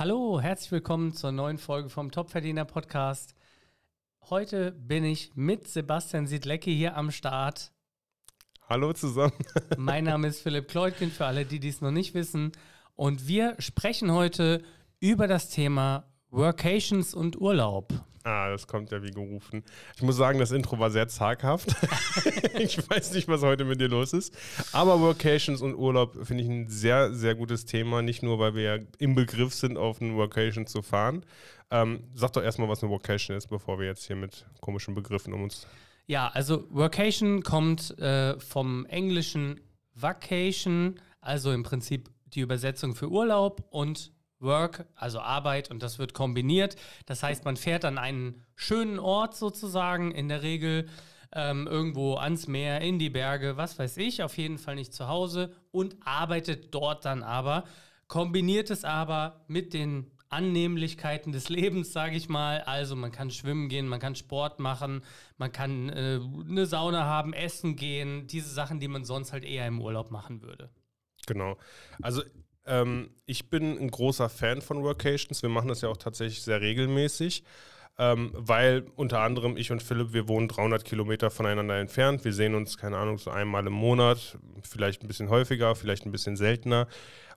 Hallo, herzlich willkommen zur neuen Folge vom Topverdiener Podcast. Heute bin ich mit Sebastian Siedlecki hier am Start. Hallo zusammen. mein Name ist Philipp Kleutgen, für alle, die dies noch nicht wissen. Und wir sprechen heute über das Thema Workations und Urlaub. Ah, das kommt ja wie gerufen. Ich muss sagen, das Intro war sehr zaghaft. ich weiß nicht, was heute mit dir los ist. Aber Workations und Urlaub finde ich ein sehr, sehr gutes Thema. Nicht nur, weil wir ja im Begriff sind, auf einen Workation zu fahren. Ähm, sag doch erstmal, was eine Workation ist, bevor wir jetzt hier mit komischen Begriffen um uns. Ja, also Workation kommt äh, vom englischen Vacation, also im Prinzip die Übersetzung für Urlaub und Work, also Arbeit und das wird kombiniert. Das heißt, man fährt an einen schönen Ort sozusagen, in der Regel ähm, irgendwo ans Meer, in die Berge, was weiß ich, auf jeden Fall nicht zu Hause und arbeitet dort dann aber. Kombiniert es aber mit den Annehmlichkeiten des Lebens, sage ich mal. Also man kann schwimmen gehen, man kann Sport machen, man kann äh, eine Sauna haben, essen gehen, diese Sachen, die man sonst halt eher im Urlaub machen würde. Genau. Also ähm, ich bin ein großer Fan von Workations. Wir machen das ja auch tatsächlich sehr regelmäßig, ähm, weil unter anderem ich und Philipp, wir wohnen 300 Kilometer voneinander entfernt. Wir sehen uns, keine Ahnung, so einmal im Monat, vielleicht ein bisschen häufiger, vielleicht ein bisschen seltener.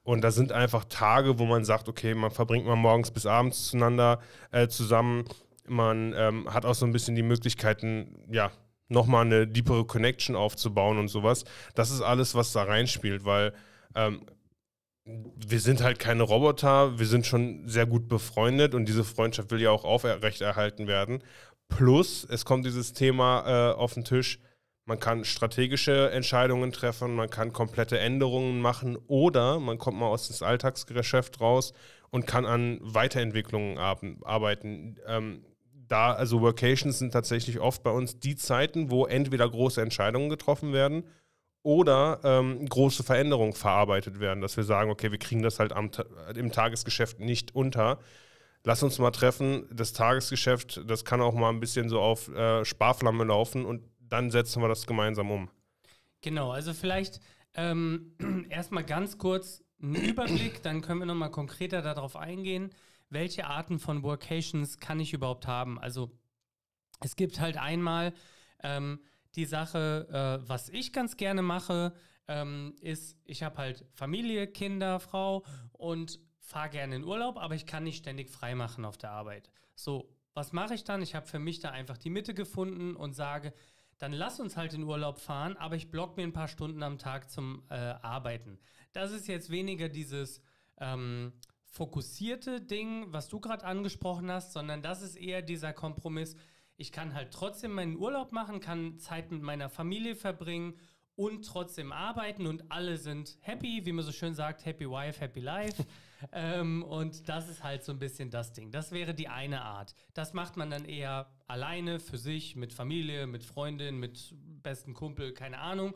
Und da sind einfach Tage, wo man sagt, okay, man verbringt mal morgens bis abends zueinander äh, zusammen. Man ähm, hat auch so ein bisschen die Möglichkeiten, ja, nochmal eine deepere Connection aufzubauen und sowas. Das ist alles, was da reinspielt, weil ähm, wir sind halt keine Roboter, wir sind schon sehr gut befreundet und diese Freundschaft will ja auch aufrechterhalten werden. Plus, es kommt dieses Thema äh, auf den Tisch, man kann strategische Entscheidungen treffen, man kann komplette Änderungen machen oder man kommt mal aus dem Alltagsgeschäft raus und kann an Weiterentwicklungen arbeiten. Ähm, da, also Workations sind tatsächlich oft bei uns die Zeiten, wo entweder große Entscheidungen getroffen werden oder ähm, große Veränderungen verarbeitet werden, dass wir sagen, okay, wir kriegen das halt am, im Tagesgeschäft nicht unter. Lass uns mal treffen, das Tagesgeschäft, das kann auch mal ein bisschen so auf äh, Sparflamme laufen und dann setzen wir das gemeinsam um. Genau, also vielleicht ähm, erstmal ganz kurz einen Überblick, dann können wir nochmal konkreter darauf eingehen, welche Arten von Workations kann ich überhaupt haben. Also es gibt halt einmal ähm, die Sache, äh, was ich ganz gerne mache, ähm, ist, ich habe halt Familie, Kinder, Frau und fahre gerne in Urlaub, aber ich kann nicht ständig frei machen auf der Arbeit. So, was mache ich dann? Ich habe für mich da einfach die Mitte gefunden und sage, dann lass uns halt in Urlaub fahren, aber ich block mir ein paar Stunden am Tag zum äh, Arbeiten. Das ist jetzt weniger dieses ähm, fokussierte Ding, was du gerade angesprochen hast, sondern das ist eher dieser Kompromiss, ich kann halt trotzdem meinen Urlaub machen, kann Zeit mit meiner Familie verbringen und trotzdem arbeiten und alle sind happy, wie man so schön sagt, happy wife, happy life. ähm, und das ist halt so ein bisschen das Ding. Das wäre die eine Art. Das macht man dann eher alleine, für sich, mit Familie, mit Freundin, mit besten Kumpel, keine Ahnung.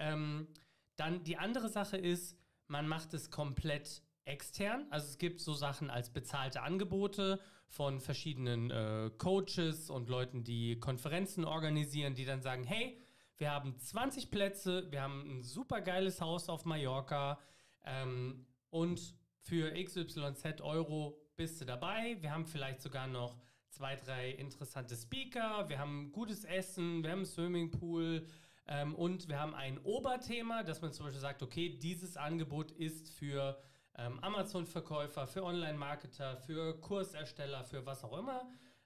Ähm, dann die andere Sache ist, man macht es komplett extern. Also es gibt so Sachen als bezahlte Angebote von verschiedenen äh, Coaches und Leuten, die Konferenzen organisieren, die dann sagen, hey, wir haben 20 Plätze, wir haben ein super geiles Haus auf Mallorca ähm, und für XYZ Euro bist du dabei. Wir haben vielleicht sogar noch zwei, drei interessante Speaker, wir haben gutes Essen, wir haben einen Swimmingpool ähm, und wir haben ein Oberthema, dass man zum Beispiel sagt, okay, dieses Angebot ist für ähm, Amazon-Verkäufer, für Online-Marketer, für Kursersteller, für was auch immer.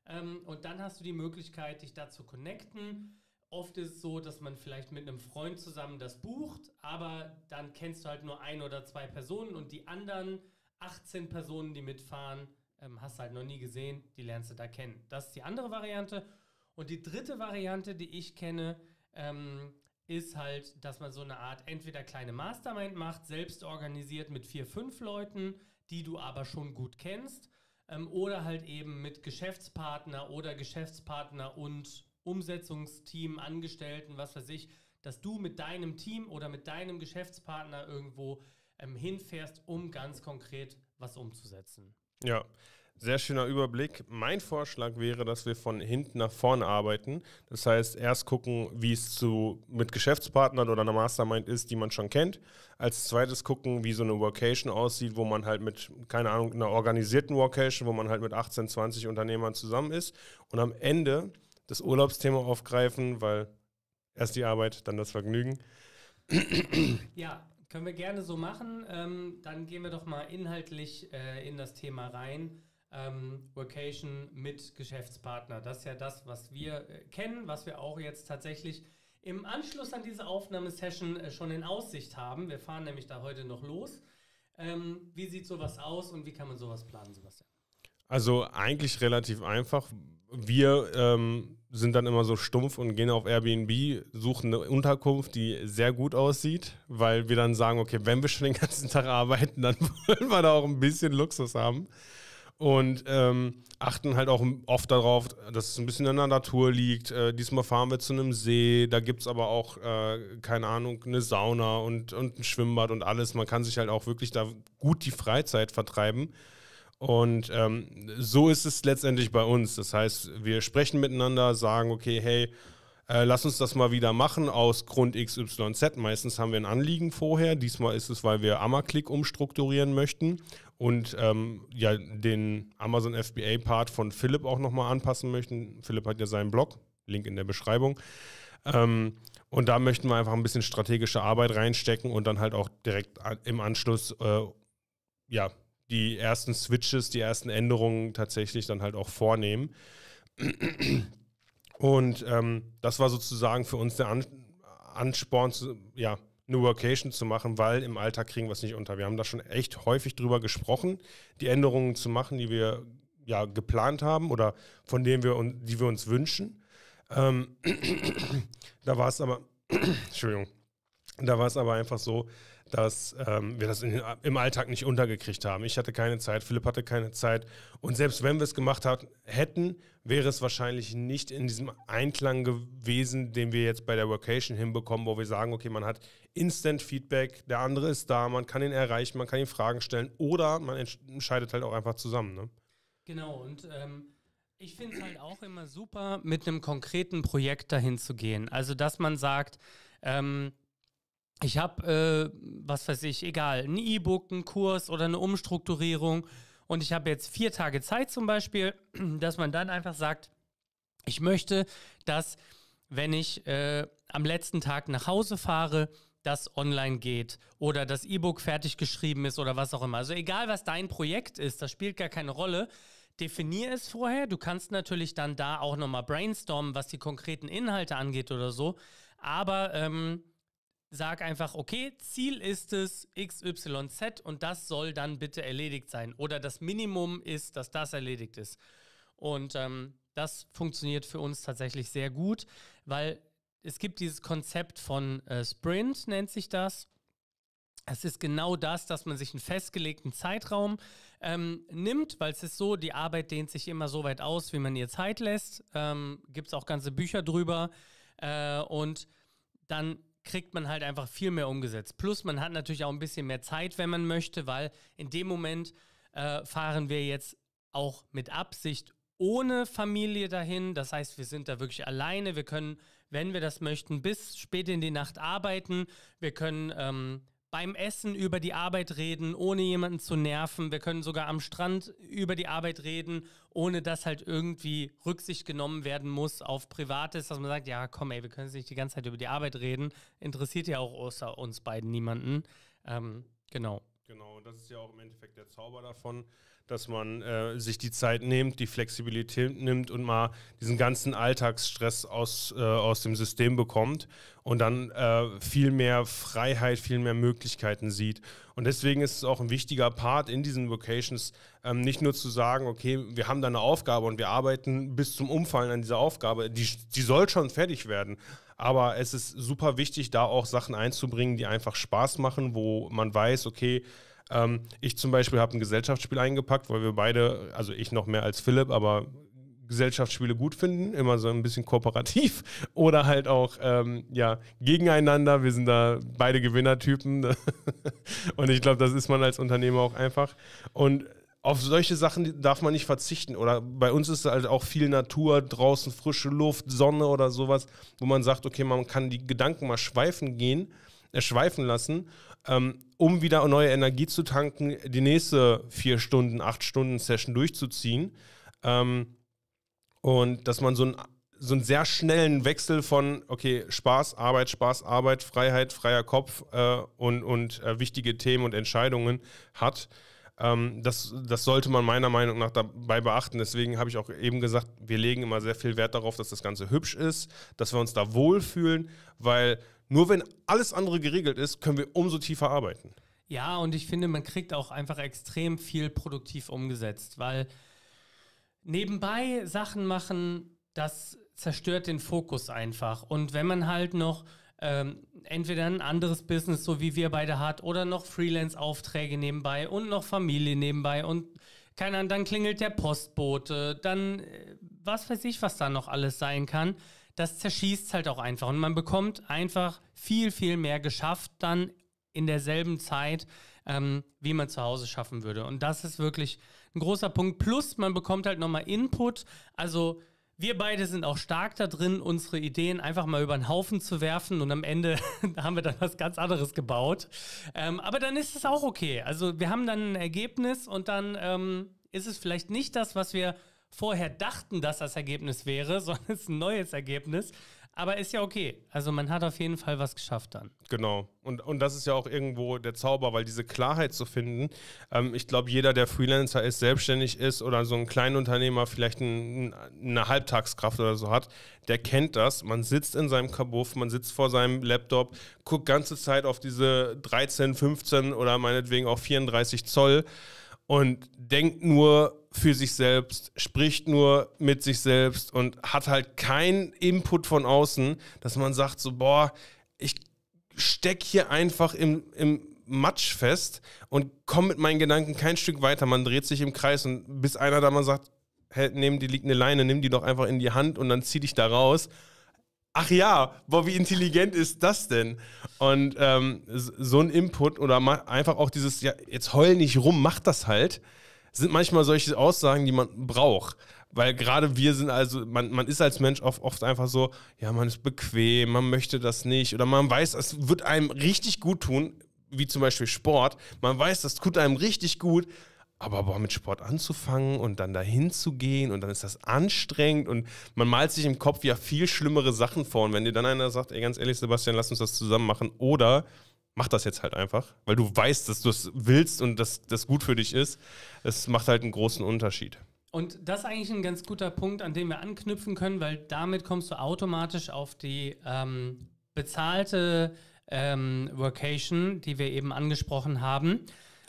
Ähm, und dann hast du die Möglichkeit, dich da zu connecten. Oft ist es so, dass man vielleicht mit einem Freund zusammen das bucht, aber dann kennst du halt nur ein oder zwei Personen und die anderen 18 Personen, die mitfahren, ähm, hast du halt noch nie gesehen, die lernst du da kennen. Das ist die andere Variante. Und die dritte Variante, die ich kenne, ähm, ist halt, dass man so eine Art entweder kleine Mastermind macht, selbst organisiert mit vier, fünf Leuten, die du aber schon gut kennst, ähm, oder halt eben mit Geschäftspartner oder Geschäftspartner und Umsetzungsteam, Angestellten, was weiß ich, dass du mit deinem Team oder mit deinem Geschäftspartner irgendwo ähm, hinfährst, um ganz konkret was umzusetzen. Ja, sehr schöner Überblick. Mein Vorschlag wäre, dass wir von hinten nach vorne arbeiten. Das heißt, erst gucken, wie es zu, mit Geschäftspartnern oder einer Mastermind ist, die man schon kennt. Als zweites gucken, wie so eine Workation aussieht, wo man halt mit, keine Ahnung, einer organisierten Workation, wo man halt mit 18, 20 Unternehmern zusammen ist. Und am Ende das Urlaubsthema aufgreifen, weil erst die Arbeit, dann das Vergnügen. Ja, können wir gerne so machen. Ähm, dann gehen wir doch mal inhaltlich äh, in das Thema rein ähm, Workation mit Geschäftspartner. Das ist ja das, was wir äh, kennen, was wir auch jetzt tatsächlich im Anschluss an diese Aufnahmesession äh, schon in Aussicht haben. Wir fahren nämlich da heute noch los. Ähm, wie sieht sowas aus und wie kann man sowas planen, Sebastian? Also eigentlich relativ einfach. Wir ähm, sind dann immer so stumpf und gehen auf Airbnb, suchen eine Unterkunft, die sehr gut aussieht, weil wir dann sagen, okay, wenn wir schon den ganzen Tag arbeiten, dann wollen wir da auch ein bisschen Luxus haben und ähm, achten halt auch oft darauf, dass es ein bisschen in der Natur liegt. Äh, diesmal fahren wir zu einem See, da gibt es aber auch, äh, keine Ahnung, eine Sauna und, und ein Schwimmbad und alles. Man kann sich halt auch wirklich da gut die Freizeit vertreiben. Und ähm, so ist es letztendlich bei uns. Das heißt, wir sprechen miteinander, sagen, okay, hey, äh, lass uns das mal wieder machen aus Grund XYZ. Meistens haben wir ein Anliegen vorher. Diesmal ist es, weil wir Ammerklick umstrukturieren möchten und ähm, ja, den Amazon FBA-Part von Philipp auch nochmal anpassen möchten. Philipp hat ja seinen Blog, Link in der Beschreibung. Ähm, und da möchten wir einfach ein bisschen strategische Arbeit reinstecken und dann halt auch direkt im Anschluss äh, ja, die ersten Switches, die ersten Änderungen tatsächlich dann halt auch vornehmen. Und ähm, das war sozusagen für uns der An Ansporn, zu, ja, eine Workation zu machen, weil im Alltag kriegen wir es nicht unter. Wir haben da schon echt häufig drüber gesprochen, die Änderungen zu machen, die wir ja geplant haben oder von denen wir uns, die wir uns wünschen. Ähm, da war es aber, Entschuldigung, da war es aber einfach so, dass ähm, wir das in, im Alltag nicht untergekriegt haben. Ich hatte keine Zeit, Philipp hatte keine Zeit. Und selbst wenn wir es gemacht hat, hätten, wäre es wahrscheinlich nicht in diesem Einklang gewesen, den wir jetzt bei der Workation hinbekommen, wo wir sagen, okay, man hat Instant Feedback, der andere ist da, man kann ihn erreichen, man kann ihm Fragen stellen oder man entscheidet halt auch einfach zusammen. Ne? Genau, und ähm ich finde es halt auch immer super, mit einem konkreten Projekt dahin zu gehen. Also, dass man sagt, ähm, ich habe, äh, was weiß ich, egal, ein E-Book, einen Kurs oder eine Umstrukturierung und ich habe jetzt vier Tage Zeit zum Beispiel, dass man dann einfach sagt, ich möchte, dass wenn ich äh, am letzten Tag nach Hause fahre, das online geht oder das E-Book fertig geschrieben ist oder was auch immer. Also egal, was dein Projekt ist, das spielt gar keine Rolle. Definier es vorher. Du kannst natürlich dann da auch nochmal brainstormen, was die konkreten Inhalte angeht oder so. Aber ähm, sag einfach, okay, Ziel ist es XYZ und das soll dann bitte erledigt sein. Oder das Minimum ist, dass das erledigt ist. Und ähm, das funktioniert für uns tatsächlich sehr gut, weil es gibt dieses Konzept von äh, Sprint, nennt sich das. Es ist genau das, dass man sich einen festgelegten Zeitraum ähm, nimmt, weil es ist so, die Arbeit dehnt sich immer so weit aus, wie man ihr Zeit lässt. Ähm, Gibt es auch ganze Bücher drüber. Äh, und dann kriegt man halt einfach viel mehr umgesetzt. Plus man hat natürlich auch ein bisschen mehr Zeit, wenn man möchte, weil in dem Moment äh, fahren wir jetzt auch mit Absicht ohne Familie dahin. Das heißt, wir sind da wirklich alleine. Wir können, wenn wir das möchten, bis spät in die Nacht arbeiten. Wir können ähm, beim Essen über die Arbeit reden, ohne jemanden zu nerven. Wir können sogar am Strand über die Arbeit reden, ohne dass halt irgendwie Rücksicht genommen werden muss auf Privates, dass man sagt, ja, komm, ey, wir können jetzt nicht die ganze Zeit über die Arbeit reden. Interessiert ja auch außer uns beiden niemanden. Ähm, genau. Genau, und das ist ja auch im Endeffekt der Zauber davon, dass man äh, sich die Zeit nimmt, die Flexibilität nimmt und mal diesen ganzen Alltagsstress aus, äh, aus dem System bekommt und dann äh, viel mehr Freiheit, viel mehr Möglichkeiten sieht. Und deswegen ist es auch ein wichtiger Part in diesen Vocations, ähm, nicht nur zu sagen, okay, wir haben da eine Aufgabe und wir arbeiten bis zum Umfallen an dieser Aufgabe, die, die soll schon fertig werden. Aber es ist super wichtig, da auch Sachen einzubringen, die einfach Spaß machen, wo man weiß, okay, ähm, ich zum Beispiel habe ein Gesellschaftsspiel eingepackt, weil wir beide, also ich noch mehr als Philipp, aber Gesellschaftsspiele gut finden, immer so ein bisschen kooperativ oder halt auch ähm, ja gegeneinander. Wir sind da beide Gewinnertypen und ich glaube, das ist man als Unternehmer auch einfach. Und auf solche Sachen darf man nicht verzichten. Oder bei uns ist halt auch viel Natur, draußen frische Luft, Sonne oder sowas, wo man sagt, okay, man kann die Gedanken mal schweifen gehen, äh, schweifen lassen, ähm, um wieder neue Energie zu tanken, die nächste vier Stunden, acht Stunden Session durchzuziehen. Ähm, und dass man so einen, so einen sehr schnellen Wechsel von, okay, Spaß, Arbeit, Spaß, Arbeit, Freiheit, freier Kopf äh, und, und äh, wichtige Themen und Entscheidungen hat ähm, das, das sollte man meiner Meinung nach dabei beachten. Deswegen habe ich auch eben gesagt, wir legen immer sehr viel Wert darauf, dass das Ganze hübsch ist, dass wir uns da wohlfühlen, weil nur wenn alles andere geregelt ist, können wir umso tiefer arbeiten. Ja, und ich finde, man kriegt auch einfach extrem viel produktiv umgesetzt, weil nebenbei Sachen machen, das zerstört den Fokus einfach. Und wenn man halt noch ähm, entweder ein anderes Business, so wie wir beide hat, oder noch Freelance-Aufträge nebenbei und noch Familie nebenbei und keine Ahnung, dann klingelt der Postbote, dann äh, was weiß ich, was da noch alles sein kann. Das zerschießt halt auch einfach und man bekommt einfach viel, viel mehr geschafft dann in derselben Zeit, ähm, wie man zu Hause schaffen würde. Und das ist wirklich ein großer Punkt. Plus, man bekommt halt nochmal Input, also wir beide sind auch stark da drin, unsere Ideen einfach mal über den Haufen zu werfen und am Ende haben wir dann was ganz anderes gebaut. Ähm, aber dann ist es auch okay. Also wir haben dann ein Ergebnis und dann ähm, ist es vielleicht nicht das, was wir vorher dachten, dass das Ergebnis wäre, sondern es ist ein neues Ergebnis. Aber ist ja okay. Also man hat auf jeden Fall was geschafft dann. Genau. Und, und das ist ja auch irgendwo der Zauber, weil diese Klarheit zu finden, ähm, ich glaube, jeder, der Freelancer ist, selbstständig ist oder so ein Kleinunternehmer vielleicht ein, eine Halbtagskraft oder so hat, der kennt das. Man sitzt in seinem Kabuff, man sitzt vor seinem Laptop, guckt ganze Zeit auf diese 13, 15 oder meinetwegen auch 34 Zoll und denkt nur, für sich selbst, spricht nur mit sich selbst und hat halt keinen Input von außen, dass man sagt so, boah, ich stecke hier einfach im, im Matsch fest und komme mit meinen Gedanken kein Stück weiter. Man dreht sich im Kreis und bis einer da mal sagt, hey, nimm die liegt eine Leine, nimm die doch einfach in die Hand und dann zieh dich da raus. Ach ja, boah, wie intelligent ist das denn? Und ähm, so ein Input oder einfach auch dieses, ja, jetzt heul nicht rum, mach das halt sind manchmal solche Aussagen, die man braucht. Weil gerade wir sind also, man, man ist als Mensch oft, oft einfach so, ja, man ist bequem, man möchte das nicht oder man weiß, es wird einem richtig gut tun, wie zum Beispiel Sport. Man weiß, das tut einem richtig gut, aber boah, mit Sport anzufangen und dann dahin zu gehen und dann ist das anstrengend und man malt sich im Kopf ja viel schlimmere Sachen vor. Und wenn dir dann einer sagt, ey, ganz ehrlich, Sebastian, lass uns das zusammen machen oder mach das jetzt halt einfach, weil du weißt, dass du es willst und dass das gut für dich ist. Es macht halt einen großen Unterschied. Und das ist eigentlich ein ganz guter Punkt, an dem wir anknüpfen können, weil damit kommst du automatisch auf die ähm, bezahlte ähm, Workation, die wir eben angesprochen haben.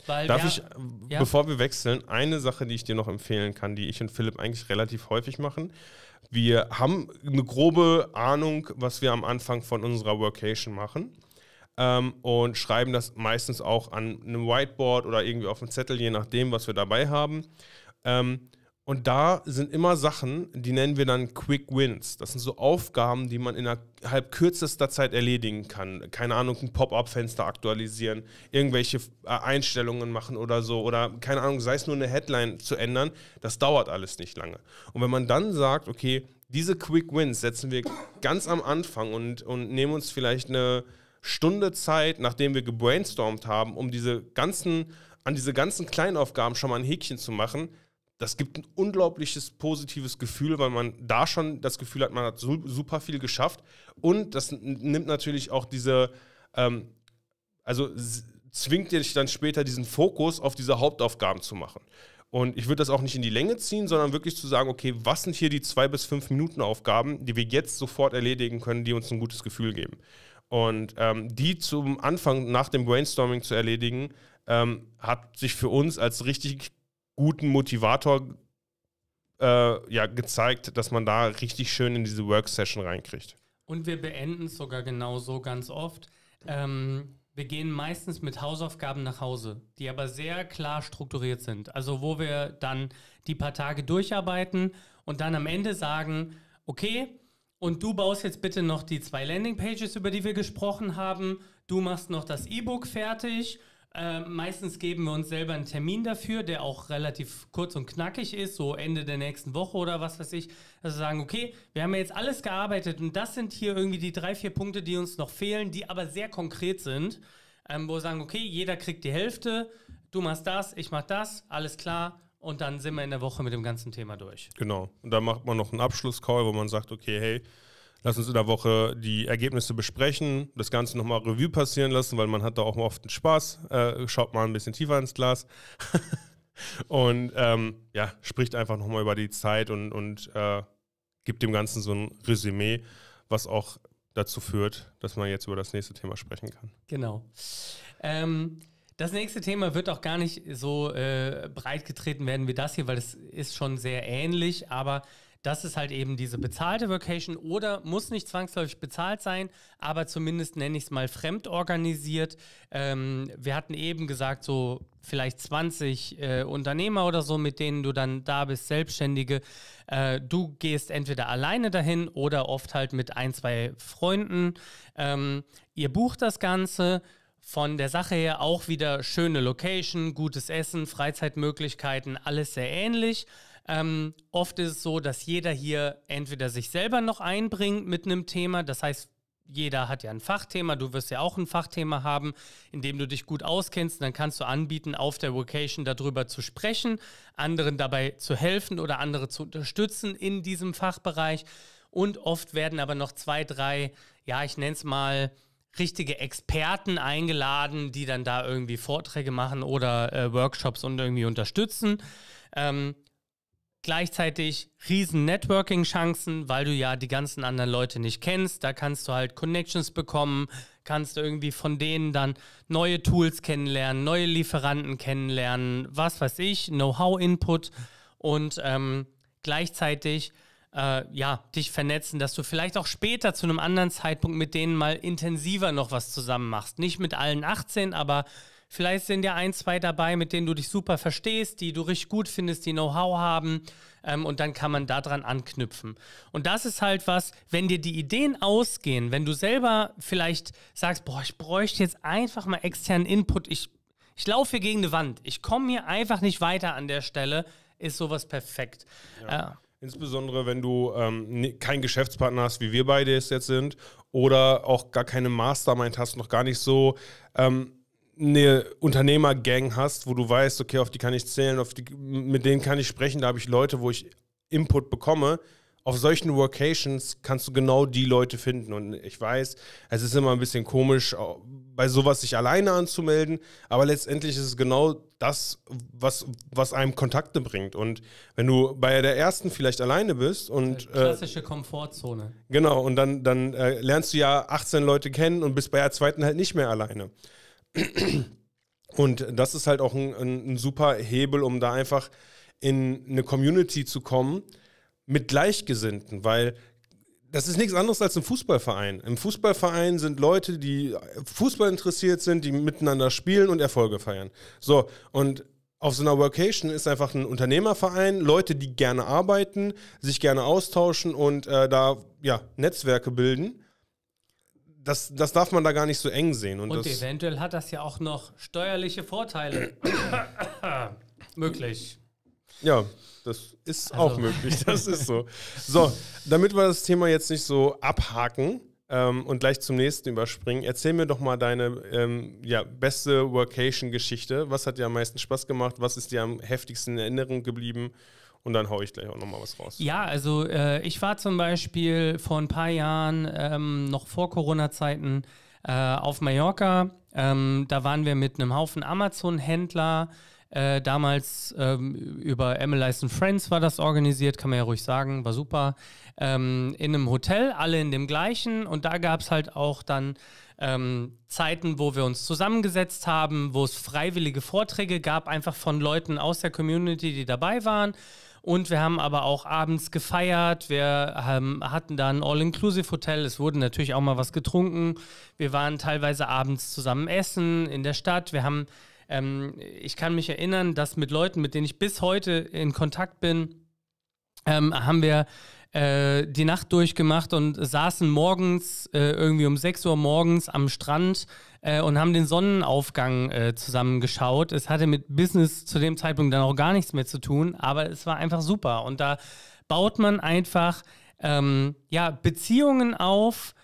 Weil Darf ich, äh, ja. bevor wir wechseln, eine Sache, die ich dir noch empfehlen kann, die ich und Philipp eigentlich relativ häufig machen. Wir haben eine grobe Ahnung, was wir am Anfang von unserer Workation machen ähm, und schreiben das meistens auch an einem Whiteboard oder irgendwie auf einem Zettel, je nachdem, was wir dabei haben. Ähm, und da sind immer Sachen, die nennen wir dann Quick Wins. Das sind so Aufgaben, die man innerhalb kürzester Zeit erledigen kann. Keine Ahnung, ein Pop-up-Fenster aktualisieren, irgendwelche äh, Einstellungen machen oder so. Oder keine Ahnung, sei es nur eine Headline zu ändern. Das dauert alles nicht lange. Und wenn man dann sagt, okay, diese Quick Wins setzen wir ganz am Anfang und, und nehmen uns vielleicht eine Stunde Zeit, nachdem wir gebrainstormt haben, um diese ganzen, an diese ganzen Kleinaufgaben schon mal ein Häkchen zu machen, das gibt ein unglaubliches positives Gefühl, weil man da schon das Gefühl hat, man hat so, super viel geschafft. Und das nimmt natürlich auch diese, ähm, also zwingt dich dann später diesen Fokus auf diese Hauptaufgaben zu machen. Und ich würde das auch nicht in die Länge ziehen, sondern wirklich zu sagen, okay, was sind hier die zwei bis fünf Minuten Aufgaben, die wir jetzt sofort erledigen können, die uns ein gutes Gefühl geben. Und ähm, die zum Anfang nach dem Brainstorming zu erledigen, ähm, hat sich für uns als richtig guten Motivator äh, ja, gezeigt, dass man da richtig schön in diese Work-Session reinkriegt. Und wir beenden es sogar genauso ganz oft. Ähm, wir gehen meistens mit Hausaufgaben nach Hause, die aber sehr klar strukturiert sind. Also wo wir dann die paar Tage durcharbeiten und dann am Ende sagen, okay, und du baust jetzt bitte noch die zwei Landingpages, über die wir gesprochen haben. Du machst noch das E-Book fertig. Äh, meistens geben wir uns selber einen Termin dafür, der auch relativ kurz und knackig ist, so Ende der nächsten Woche oder was weiß ich. Also sagen, okay, wir haben ja jetzt alles gearbeitet und das sind hier irgendwie die drei, vier Punkte, die uns noch fehlen, die aber sehr konkret sind, ähm, wo wir sagen, okay, jeder kriegt die Hälfte, du machst das, ich mach das, alles klar, und dann sind wir in der Woche mit dem ganzen Thema durch. Genau. Und dann macht man noch einen Abschlusscall, wo man sagt, okay, hey, lass uns in der Woche die Ergebnisse besprechen, das Ganze nochmal Revue passieren lassen, weil man hat da auch oft einen Spaß. Äh, schaut mal ein bisschen tiefer ins Glas. und ähm, ja, spricht einfach nochmal über die Zeit und, und äh, gibt dem Ganzen so ein Resümee, was auch dazu führt, dass man jetzt über das nächste Thema sprechen kann. Genau. Ähm, das nächste Thema wird auch gar nicht so äh, breit getreten werden wie das hier, weil es ist schon sehr ähnlich, aber das ist halt eben diese bezahlte Vacation oder muss nicht zwangsläufig bezahlt sein, aber zumindest nenne ich es mal fremdorganisiert. Ähm, wir hatten eben gesagt, so vielleicht 20 äh, Unternehmer oder so, mit denen du dann da bist, Selbstständige. Äh, du gehst entweder alleine dahin oder oft halt mit ein, zwei Freunden. Ähm, ihr bucht das Ganze von der Sache her auch wieder schöne Location, gutes Essen, Freizeitmöglichkeiten, alles sehr ähnlich. Ähm, oft ist es so, dass jeder hier entweder sich selber noch einbringt mit einem Thema, das heißt, jeder hat ja ein Fachthema, du wirst ja auch ein Fachthema haben, in dem du dich gut auskennst. dann kannst du anbieten, auf der Vocation darüber zu sprechen, anderen dabei zu helfen oder andere zu unterstützen in diesem Fachbereich. Und oft werden aber noch zwei, drei, ja, ich nenne es mal richtige Experten eingeladen, die dann da irgendwie Vorträge machen oder äh, Workshops und irgendwie unterstützen. Ähm, gleichzeitig riesen Networking-Chancen, weil du ja die ganzen anderen Leute nicht kennst. Da kannst du halt Connections bekommen, kannst du irgendwie von denen dann neue Tools kennenlernen, neue Lieferanten kennenlernen, was weiß ich, Know-how-Input und ähm, gleichzeitig äh, ja, dich vernetzen, dass du vielleicht auch später zu einem anderen Zeitpunkt mit denen mal intensiver noch was zusammen machst. Nicht mit allen 18, aber vielleicht sind ja ein, zwei dabei, mit denen du dich super verstehst, die du richtig gut findest, die Know-how haben. Ähm, und dann kann man daran anknüpfen. Und das ist halt was, wenn dir die Ideen ausgehen, wenn du selber vielleicht sagst, boah, ich bräuchte jetzt einfach mal externen Input, ich, ich laufe hier gegen eine Wand, ich komme hier einfach nicht weiter an der Stelle, ist sowas perfekt. Ja. Äh, Insbesondere wenn du ähm, keinen Geschäftspartner hast, wie wir beide es jetzt sind, oder auch gar keine Mastermind hast, noch gar nicht so ähm, eine Unternehmergang hast, wo du weißt, okay, auf die kann ich zählen, auf die, mit denen kann ich sprechen, da habe ich Leute, wo ich Input bekomme, auf solchen Workations kannst du genau die Leute finden. Und ich weiß, es ist immer ein bisschen komisch, bei sowas sich alleine anzumelden, aber letztendlich ist es genau das, was, was einem Kontakte bringt. Und wenn du bei der ersten vielleicht alleine bist und. Äh, klassische äh, Komfortzone. Genau, und dann, dann äh, lernst du ja 18 Leute kennen und bist bei der zweiten halt nicht mehr alleine. Und das ist halt auch ein, ein, ein super Hebel, um da einfach in eine Community zu kommen mit Gleichgesinnten, weil das ist nichts anderes als ein Fußballverein. Im Fußballverein sind Leute, die Fußball interessiert sind, die miteinander spielen und Erfolge feiern. So, und auf so einer Workation ist einfach ein Unternehmerverein, Leute, die gerne arbeiten, sich gerne austauschen und äh, da ja, Netzwerke bilden. Das, das darf man da gar nicht so eng sehen. Und, und eventuell hat das ja auch noch steuerliche Vorteile möglich. Ja, das ist also. auch möglich. Das ist so. So, damit wir das Thema jetzt nicht so abhaken ähm, und gleich zum nächsten überspringen, erzähl mir doch mal deine ähm, ja, beste Workation-Geschichte. Was hat dir am meisten Spaß gemacht? Was ist dir am heftigsten in Erinnerung geblieben? Und dann haue ich gleich auch nochmal was raus. Ja, also äh, ich war zum Beispiel vor ein paar Jahren, ähm, noch vor Corona-Zeiten, äh, auf Mallorca. Ähm, da waren wir mit einem Haufen Amazon-Händler äh, damals ähm, über Emily's and Friends war das organisiert, kann man ja ruhig sagen, war super. Ähm, in einem Hotel, alle in dem gleichen und da gab es halt auch dann ähm, Zeiten, wo wir uns zusammengesetzt haben, wo es freiwillige Vorträge gab, einfach von Leuten aus der Community, die dabei waren. Und wir haben aber auch abends gefeiert. Wir ähm, hatten da ein All-Inclusive-Hotel. Es wurde natürlich auch mal was getrunken. Wir waren teilweise abends zusammen essen in der Stadt. Wir haben ähm, ich kann mich erinnern, dass mit Leuten, mit denen ich bis heute in Kontakt bin, ähm, haben wir äh, die Nacht durchgemacht und saßen morgens äh, irgendwie um 6 Uhr morgens am Strand äh, und haben den Sonnenaufgang äh, zusammengeschaut. Es hatte mit Business zu dem Zeitpunkt dann auch gar nichts mehr zu tun, aber es war einfach super. Und da baut man einfach ähm, ja, Beziehungen auf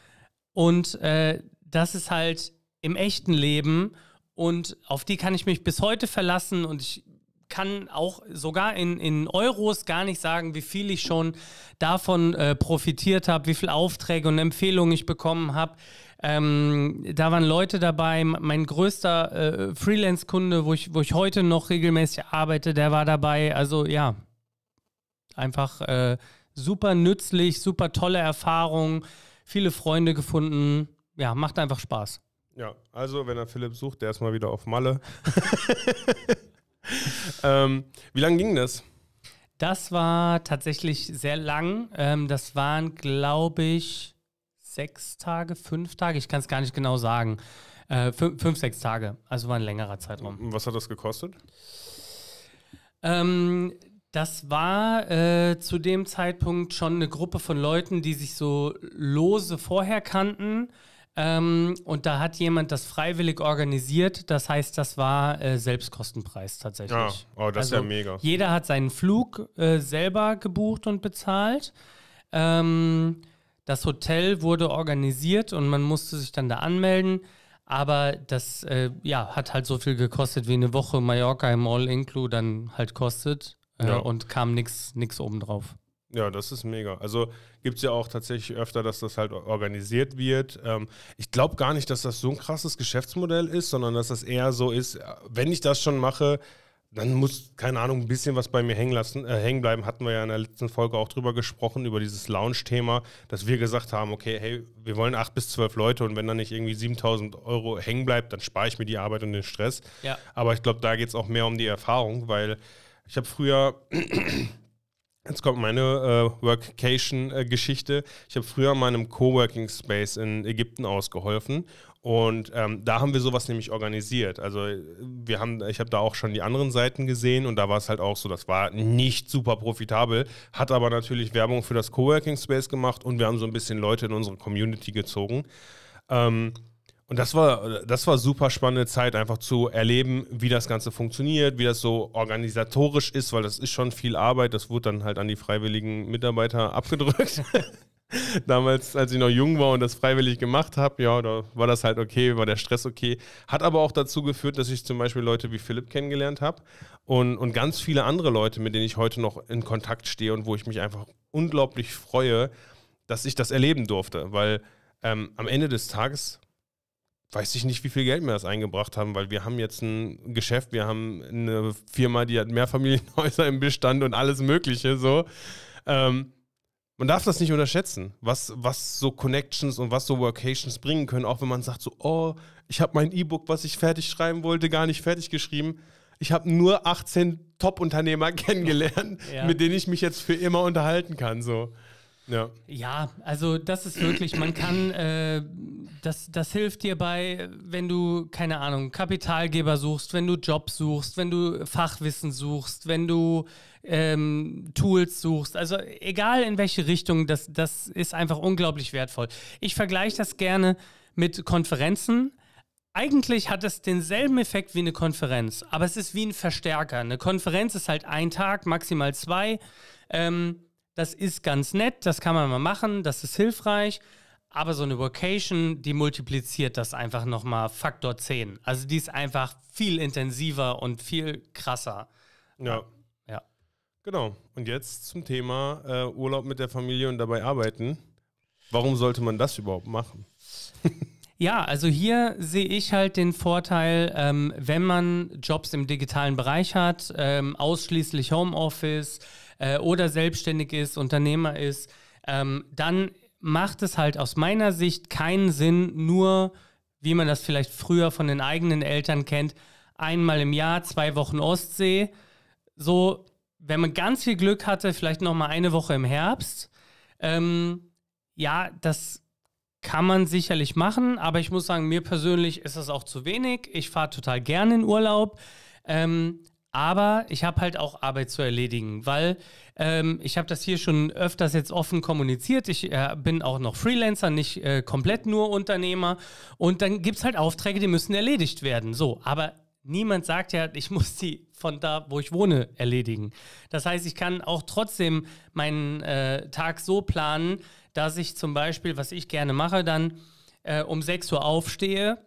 und äh, das ist halt im echten Leben und auf die kann ich mich bis heute verlassen und ich kann auch sogar in, in Euros gar nicht sagen, wie viel ich schon davon äh, profitiert habe, wie viele Aufträge und Empfehlungen ich bekommen habe. Ähm, da waren Leute dabei. Mein größter äh, Freelance-Kunde, wo ich, wo ich heute noch regelmäßig arbeite, der war dabei. Also ja, einfach äh, super nützlich, super tolle Erfahrung, viele Freunde gefunden. Ja, macht einfach Spaß. Ja, also wenn er Philipp sucht, der ist mal wieder auf Malle. ähm, wie lange ging das? Das war tatsächlich sehr lang. Ähm, das waren, glaube ich, sechs Tage, fünf Tage. Ich kann es gar nicht genau sagen. Äh, fünf, fünf, sechs Tage. Also war ein längerer Zeitraum. Was hat das gekostet? Ähm, das war äh, zu dem Zeitpunkt schon eine Gruppe von Leuten, die sich so lose vorher kannten ähm, und da hat jemand das freiwillig organisiert. Das heißt, das war äh, Selbstkostenpreis tatsächlich. Ja. Oh, das also ist ja also, mega. Jeder hat seinen Flug äh, selber gebucht und bezahlt. Ähm, das Hotel wurde organisiert und man musste sich dann da anmelden. Aber das äh, ja, hat halt so viel gekostet, wie eine Woche Mallorca im All-Inclu dann halt kostet. Äh, ja. Und kam nichts obendrauf. Ja, das ist mega. Also gibt es ja auch tatsächlich öfter, dass das halt organisiert wird. Ähm, ich glaube gar nicht, dass das so ein krasses Geschäftsmodell ist, sondern dass das eher so ist, äh, wenn ich das schon mache, dann muss, keine Ahnung, ein bisschen was bei mir hängen, lassen, äh, hängen bleiben. Hatten wir ja in der letzten Folge auch drüber gesprochen, über dieses Lounge-Thema, dass wir gesagt haben, okay, hey, wir wollen acht bis zwölf Leute und wenn da nicht irgendwie 7000 Euro hängen bleibt, dann spare ich mir die Arbeit und den Stress. Ja. Aber ich glaube, da geht es auch mehr um die Erfahrung, weil ich habe früher Jetzt kommt meine äh, Workcation-Geschichte. Ich habe früher meinem Coworking Space in Ägypten ausgeholfen und ähm, da haben wir sowas nämlich organisiert. Also wir haben, ich habe da auch schon die anderen Seiten gesehen und da war es halt auch so, das war nicht super profitabel, hat aber natürlich Werbung für das Coworking Space gemacht und wir haben so ein bisschen Leute in unsere Community gezogen. Ähm, und das war, das war super spannende Zeit, einfach zu erleben, wie das Ganze funktioniert, wie das so organisatorisch ist, weil das ist schon viel Arbeit. Das wurde dann halt an die freiwilligen Mitarbeiter abgedrückt. Damals, als ich noch jung war und das freiwillig gemacht habe, ja, da war das halt okay, war der Stress okay. Hat aber auch dazu geführt, dass ich zum Beispiel Leute wie Philipp kennengelernt habe und, und ganz viele andere Leute, mit denen ich heute noch in Kontakt stehe und wo ich mich einfach unglaublich freue, dass ich das erleben durfte. Weil ähm, am Ende des Tages weiß ich nicht, wie viel Geld wir das eingebracht haben, weil wir haben jetzt ein Geschäft, wir haben eine Firma, die hat Mehrfamilienhäuser im Bestand und alles Mögliche so. Ähm, man darf das nicht unterschätzen, was, was so Connections und was so Workations bringen können, auch wenn man sagt so, oh, ich habe mein E-Book, was ich fertig schreiben wollte, gar nicht fertig geschrieben. Ich habe nur 18 Top-Unternehmer kennengelernt, ja. mit denen ich mich jetzt für immer unterhalten kann. So. Ja. ja, also das ist wirklich, man kann, äh, das, das hilft dir bei, wenn du, keine Ahnung, Kapitalgeber suchst, wenn du Jobs suchst, wenn du Fachwissen suchst, wenn du ähm, Tools suchst. Also egal in welche Richtung, das, das ist einfach unglaublich wertvoll. Ich vergleiche das gerne mit Konferenzen. Eigentlich hat es denselben Effekt wie eine Konferenz, aber es ist wie ein Verstärker. Eine Konferenz ist halt ein Tag, maximal zwei. Ähm, das ist ganz nett, das kann man mal machen, das ist hilfreich. Aber so eine Vocation, die multipliziert das einfach nochmal Faktor 10. Also die ist einfach viel intensiver und viel krasser. Ja. Ja. Genau. Und jetzt zum Thema äh, Urlaub mit der Familie und dabei arbeiten. Warum sollte man das überhaupt machen? ja, also hier sehe ich halt den Vorteil, ähm, wenn man Jobs im digitalen Bereich hat, ähm, ausschließlich Homeoffice, äh, oder selbstständig ist, Unternehmer ist, ähm, dann macht es halt aus meiner Sicht keinen Sinn, nur wie man das vielleicht früher von den eigenen Eltern kennt, einmal im Jahr zwei Wochen Ostsee. So, wenn man ganz viel Glück hatte, vielleicht noch mal eine Woche im Herbst. Ähm, ja, das kann man sicherlich machen, aber ich muss sagen, mir persönlich ist das auch zu wenig. Ich fahre total gerne in Urlaub. Ähm, aber ich habe halt auch Arbeit zu erledigen, weil ähm, ich habe das hier schon öfters jetzt offen kommuniziert. Ich äh, bin auch noch Freelancer, nicht äh, komplett nur Unternehmer. Und dann gibt es halt Aufträge, die müssen erledigt werden. So, aber niemand sagt ja, ich muss die von da, wo ich wohne, erledigen. Das heißt, ich kann auch trotzdem meinen äh, Tag so planen, dass ich zum Beispiel, was ich gerne mache, dann äh, um 6 Uhr aufstehe,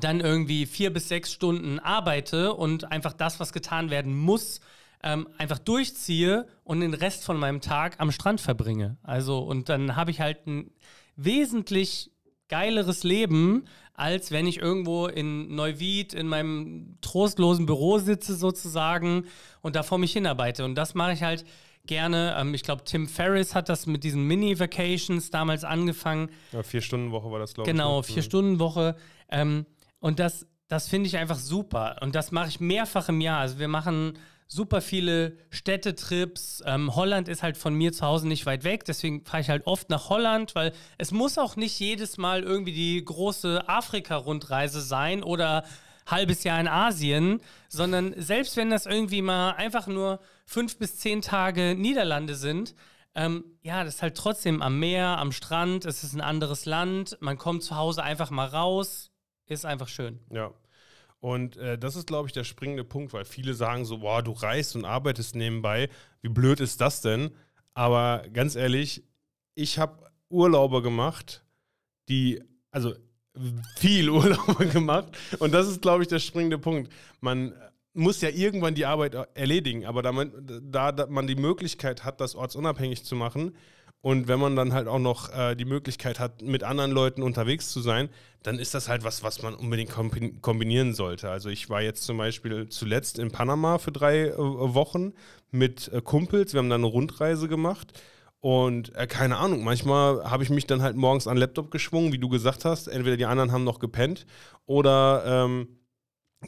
dann irgendwie vier bis sechs Stunden arbeite und einfach das, was getan werden muss, ähm, einfach durchziehe und den Rest von meinem Tag am Strand verbringe. Also, und dann habe ich halt ein wesentlich geileres Leben, als wenn ich irgendwo in Neuwied in meinem trostlosen Büro sitze sozusagen und da vor mich hinarbeite. Und das mache ich halt gerne. Ähm, ich glaube, Tim Ferriss hat das mit diesen Mini-Vacations damals angefangen. Ja, Vier-Stunden-Woche war das, glaube genau, ich. Genau, ne? Vier-Stunden-Woche. Mhm. Ähm, und das, das finde ich einfach super. Und das mache ich mehrfach im Jahr. Also wir machen super viele Städtetrips. Ähm, Holland ist halt von mir zu Hause nicht weit weg, deswegen fahre ich halt oft nach Holland, weil es muss auch nicht jedes Mal irgendwie die große Afrika-Rundreise sein oder halbes Jahr in Asien, sondern selbst wenn das irgendwie mal einfach nur fünf bis zehn Tage Niederlande sind, ähm, ja, das ist halt trotzdem am Meer, am Strand, es ist ein anderes Land, man kommt zu Hause einfach mal raus, ist einfach schön. Ja. Und äh, das ist, glaube ich, der springende Punkt, weil viele sagen so, boah, du reist und arbeitest nebenbei, wie blöd ist das denn? Aber ganz ehrlich, ich habe Urlaube gemacht, die, also viel Urlaube gemacht. Und das ist, glaube ich, der springende Punkt. Man äh, muss ja irgendwann die Arbeit äh, erledigen, aber da man, da, da man die Möglichkeit hat, das ortsunabhängig zu machen, und wenn man dann halt auch noch äh, die Möglichkeit hat, mit anderen Leuten unterwegs zu sein, dann ist das halt was, was man unbedingt kombinieren sollte. Also ich war jetzt zum Beispiel zuletzt in Panama für drei äh, Wochen mit äh, Kumpels. Wir haben da eine Rundreise gemacht. Und äh, keine Ahnung, manchmal habe ich mich dann halt morgens an den Laptop geschwungen, wie du gesagt hast. Entweder die anderen haben noch gepennt oder... Ähm,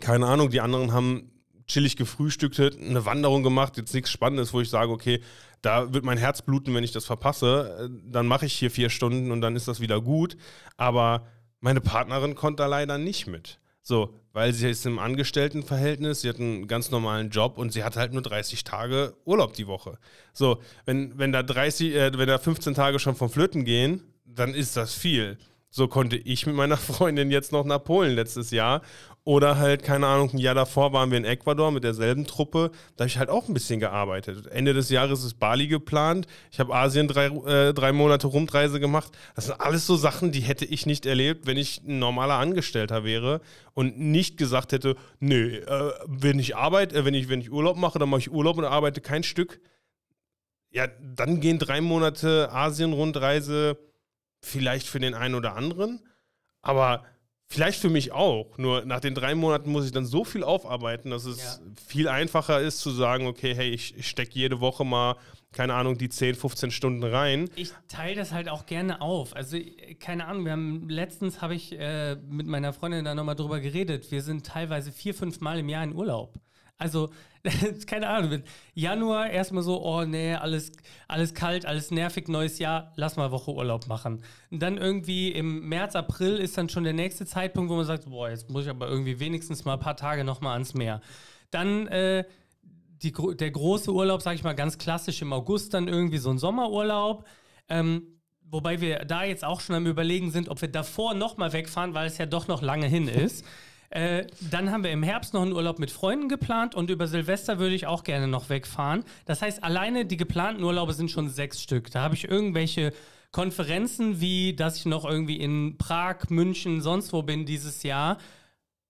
keine Ahnung, die anderen haben chillig gefrühstückt, eine Wanderung gemacht, jetzt nichts Spannendes, wo ich sage, okay, da wird mein Herz bluten, wenn ich das verpasse. Äh, dann mache ich hier vier Stunden und dann ist das wieder gut. Aber meine Partnerin konnte da leider nicht mit. So, weil sie ist im Angestelltenverhältnis, sie hat einen ganz normalen Job und sie hat halt nur 30 Tage Urlaub die Woche. So, wenn, wenn da 30, äh, wenn da 15 Tage schon vom Flöten gehen, dann ist das viel. So konnte ich mit meiner Freundin jetzt noch nach Polen letztes Jahr oder halt, keine Ahnung, ein Jahr davor waren wir in Ecuador mit derselben Truppe. Da habe ich halt auch ein bisschen gearbeitet. Ende des Jahres ist Bali geplant. Ich habe Asien drei, äh, drei Monate Rundreise gemacht. Das sind alles so Sachen, die hätte ich nicht erlebt, wenn ich ein normaler Angestellter wäre und nicht gesagt hätte, nö, äh, wenn ich arbeite, äh, wenn ich, wenn ich Urlaub mache, dann mache ich Urlaub und arbeite kein Stück. Ja, dann gehen drei Monate Asien-Rundreise vielleicht für den einen oder anderen. Aber Vielleicht für mich auch. Nur nach den drei Monaten muss ich dann so viel aufarbeiten, dass es ja. viel einfacher ist zu sagen, okay, hey, ich, stecke jede Woche mal, keine Ahnung, die 10, 15 Stunden rein. Ich teile das halt auch gerne auf. Also, äh, keine Ahnung, wir haben letztens habe ich äh, mit meiner Freundin da nochmal drüber geredet. Wir sind teilweise vier, fünf Mal im Jahr in Urlaub. Also keine Ahnung, wenn Januar erstmal so, oh nee, alles, alles kalt, alles nervig, neues Jahr, lass mal Woche Urlaub machen. Und dann irgendwie im März, April ist dann schon der nächste Zeitpunkt, wo man sagt, boah, jetzt muss ich aber irgendwie wenigstens mal ein paar Tage nochmal ans Meer. Dann, äh, die, der große Urlaub, sag ich mal, ganz klassisch im August, dann irgendwie so ein Sommerurlaub. Ähm, wobei wir da jetzt auch schon am Überlegen sind, ob wir davor nochmal wegfahren, weil es ja doch noch lange hin ist. Äh, dann haben wir im Herbst noch einen Urlaub mit Freunden geplant und über Silvester würde ich auch gerne noch wegfahren. Das heißt, alleine die geplanten Urlaube sind schon sechs Stück. Da habe ich irgendwelche Konferenzen, wie dass ich noch irgendwie in Prag, München, sonst wo bin dieses Jahr.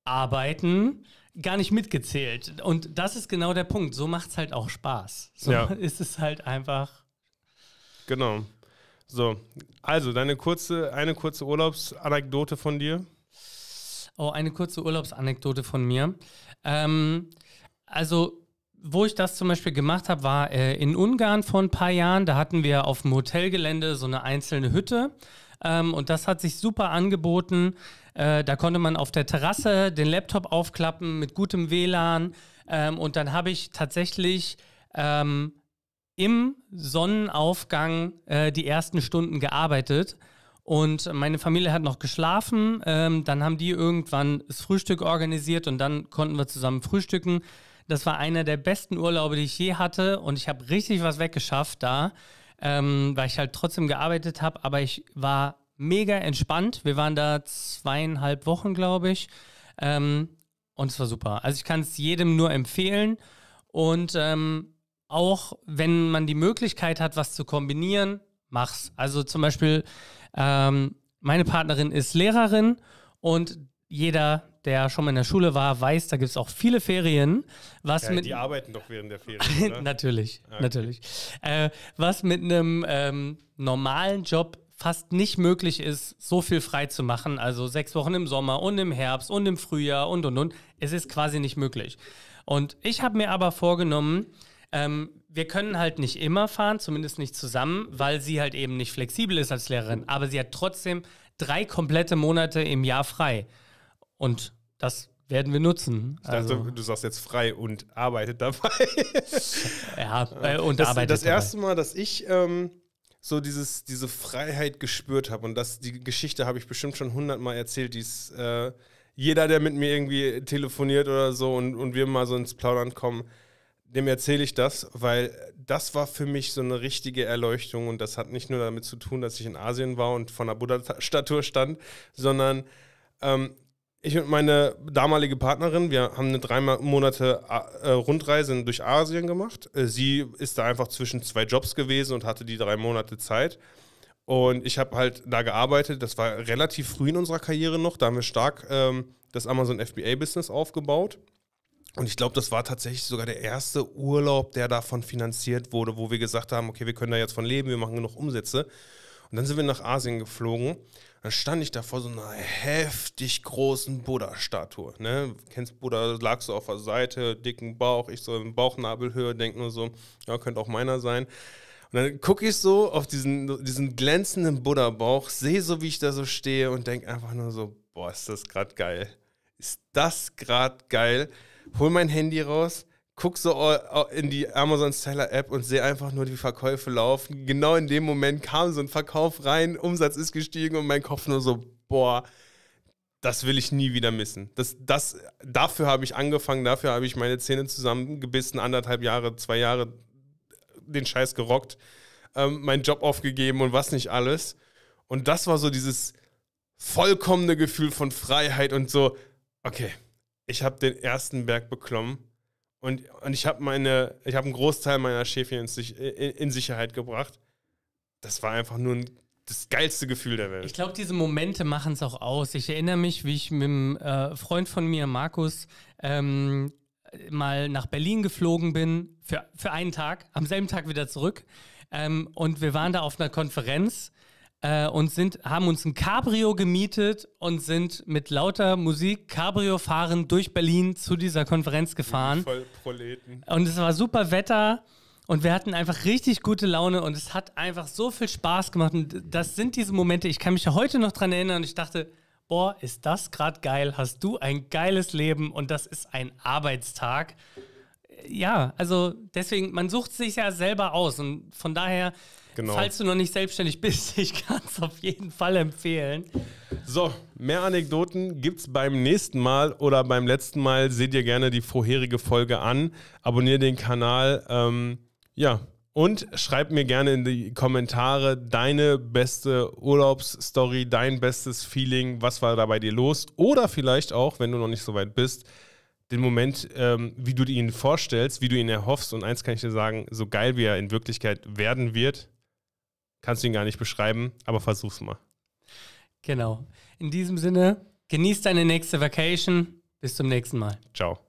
Arbeiten gar nicht mitgezählt. Und das ist genau der Punkt. So macht es halt auch Spaß. So ja. ist es halt einfach. Genau. So, also deine kurze, eine kurze Urlaubsanekdote von dir. Oh, eine kurze Urlaubsanekdote von mir. Ähm, also wo ich das zum Beispiel gemacht habe, war äh, in Ungarn vor ein paar Jahren. Da hatten wir auf dem Hotelgelände so eine einzelne Hütte. Ähm, und das hat sich super angeboten. Äh, da konnte man auf der Terrasse den Laptop aufklappen mit gutem WLAN. Ähm, und dann habe ich tatsächlich ähm, im Sonnenaufgang äh, die ersten Stunden gearbeitet und meine Familie hat noch geschlafen. Ähm, dann haben die irgendwann das Frühstück organisiert und dann konnten wir zusammen frühstücken. Das war einer der besten Urlaube, die ich je hatte. Und ich habe richtig was weggeschafft da, ähm, weil ich halt trotzdem gearbeitet habe. Aber ich war mega entspannt. Wir waren da zweieinhalb Wochen, glaube ich. Ähm, und es war super. Also ich kann es jedem nur empfehlen. Und ähm, auch wenn man die Möglichkeit hat, was zu kombinieren, mach's. Also zum Beispiel, ähm, meine Partnerin ist Lehrerin und jeder, der schon mal in der Schule war, weiß, da gibt es auch viele Ferien. Was ja, mit die arbeiten doch während der Ferien. natürlich, ah, okay. natürlich. Äh, was mit einem ähm, normalen Job fast nicht möglich ist, so viel frei zu machen. Also sechs Wochen im Sommer und im Herbst und im Frühjahr und und und. Es ist quasi nicht möglich. Und ich habe mir aber vorgenommen, ähm, wir können halt nicht immer fahren, zumindest nicht zusammen, weil sie halt eben nicht flexibel ist als Lehrerin. Mhm. Aber sie hat trotzdem drei komplette Monate im Jahr frei. Und das werden wir nutzen. Ich dachte, also. du sagst jetzt frei und arbeitet dabei. ja, äh, und das, arbeitet Das dabei. erste Mal, dass ich ähm, so dieses, diese Freiheit gespürt habe, und das, die Geschichte habe ich bestimmt schon hundertmal erzählt, die ist äh, jeder, der mit mir irgendwie telefoniert oder so und, und wir mal so ins Plaudern kommen, dem erzähle ich das, weil das war für mich so eine richtige Erleuchtung und das hat nicht nur damit zu tun, dass ich in Asien war und von der Buddha-Statue stand, sondern ähm, ich und meine damalige Partnerin, wir haben eine drei Monate äh, Rundreise durch Asien gemacht. Äh, sie ist da einfach zwischen zwei Jobs gewesen und hatte die drei Monate Zeit. Und ich habe halt da gearbeitet. Das war relativ früh in unserer Karriere noch. Da haben wir stark ähm, das Amazon FBA-Business aufgebaut. Und ich glaube, das war tatsächlich sogar der erste Urlaub, der davon finanziert wurde, wo wir gesagt haben, okay, wir können da jetzt von leben, wir machen genug Umsätze. Und dann sind wir nach Asien geflogen. Dann stand ich da vor so einer heftig großen Buddha-Statue. Ne? Du kennst Buddha, lag so auf der Seite, dicken Bauch, ich so im Bauchnabelhöhe, denke nur so, ja, könnte auch meiner sein. Und dann gucke ich so auf diesen, diesen glänzenden Buddha-Bauch, sehe so, wie ich da so stehe und denke einfach nur so, boah, ist das gerade geil ist das gerade geil. Hol mein Handy raus, guck so in die Amazon Seller App und sehe einfach nur die Verkäufe laufen. Genau in dem Moment kam so ein Verkauf rein, Umsatz ist gestiegen und mein Kopf nur so, boah, das will ich nie wieder missen. Das, das, dafür habe ich angefangen, dafür habe ich meine Zähne zusammengebissen, anderthalb Jahre, zwei Jahre den Scheiß gerockt, ähm, meinen Job aufgegeben und was nicht alles. Und das war so dieses vollkommene Gefühl von Freiheit und so, okay, ich habe den ersten Berg beklommen und, und ich habe meine, ich habe einen Großteil meiner Schäfchen in, in Sicherheit gebracht. Das war einfach nur ein das geilste Gefühl der Welt. Ich glaube, diese Momente machen es auch aus. Ich erinnere mich, wie ich mit einem äh, Freund von mir, Markus, ähm, mal nach Berlin geflogen bin für, für einen Tag, am selben Tag wieder zurück. Ähm, und wir waren da auf einer Konferenz äh, und sind, haben uns ein Cabrio gemietet und sind mit lauter Musik Cabrio fahren durch Berlin zu dieser Konferenz gefahren. Voll Proleten. Und es war super Wetter. Und wir hatten einfach richtig gute Laune und es hat einfach so viel Spaß gemacht. Und das sind diese Momente, ich kann mich ja heute noch dran erinnern und ich dachte, boah, ist das gerade geil, hast du ein geiles Leben und das ist ein Arbeitstag. Ja, also deswegen, man sucht sich ja selber aus und von daher Genau. Falls du noch nicht selbstständig bist, ich kann es auf jeden Fall empfehlen. So, mehr Anekdoten gibt es beim nächsten Mal oder beim letzten Mal. Seht ihr gerne die vorherige Folge an. Abonniert den Kanal. Ähm, ja, und schreib mir gerne in die Kommentare deine beste Urlaubsstory, dein bestes Feeling, was war da bei dir los? Oder vielleicht auch, wenn du noch nicht so weit bist, den Moment, ähm, wie du ihn vorstellst, wie du ihn erhoffst. Und eins kann ich dir sagen, so geil wie er in Wirklichkeit werden wird, kannst du ihn gar nicht beschreiben, aber versuch's mal. Genau. In diesem Sinne, genieß deine nächste Vacation. Bis zum nächsten Mal. Ciao.